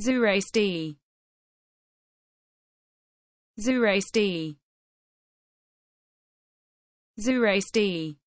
Zurace D. Zurace D. Zurace D.